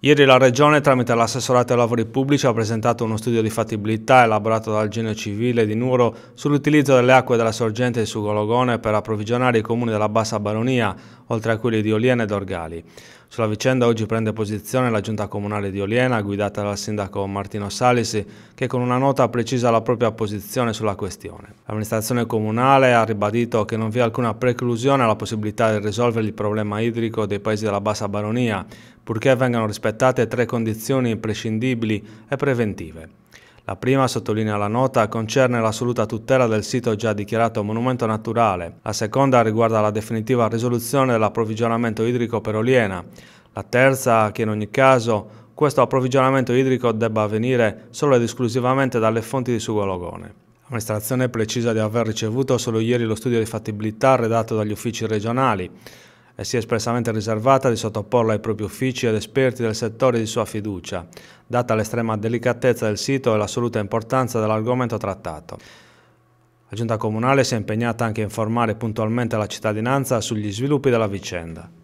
Ieri la Regione, tramite l'assessorato ai lavori pubblici, ha presentato uno studio di fattibilità elaborato dal Genio Civile di Nuoro sull'utilizzo delle acque della sorgente di Sugologone per approvvigionare i comuni della Bassa Baronia, oltre a quelli di Oliena e Dorgali. Sulla vicenda oggi prende posizione la giunta comunale di Oliena, guidata dal sindaco Martino Salisi, che con una nota precisa la propria posizione sulla questione. L'amministrazione comunale ha ribadito che non vi è alcuna preclusione alla possibilità di risolvere il problema idrico dei paesi della bassa baronia, purché vengano rispettate tre condizioni imprescindibili e preventive. La prima, sottolinea la nota, concerne l'assoluta tutela del sito già dichiarato monumento naturale. La seconda riguarda la definitiva risoluzione dell'approvvigionamento idrico per Oliena. La terza, che in ogni caso questo approvvigionamento idrico debba avvenire solo ed esclusivamente dalle fonti di Sugologone. L'amministrazione precisa di aver ricevuto solo ieri lo studio di fattibilità redatto dagli uffici regionali e si è espressamente riservata di sottoporla ai propri uffici ed esperti del settore di sua fiducia, data l'estrema delicatezza del sito e l'assoluta importanza dell'argomento trattato. La Giunta Comunale si è impegnata anche a informare puntualmente la cittadinanza sugli sviluppi della vicenda.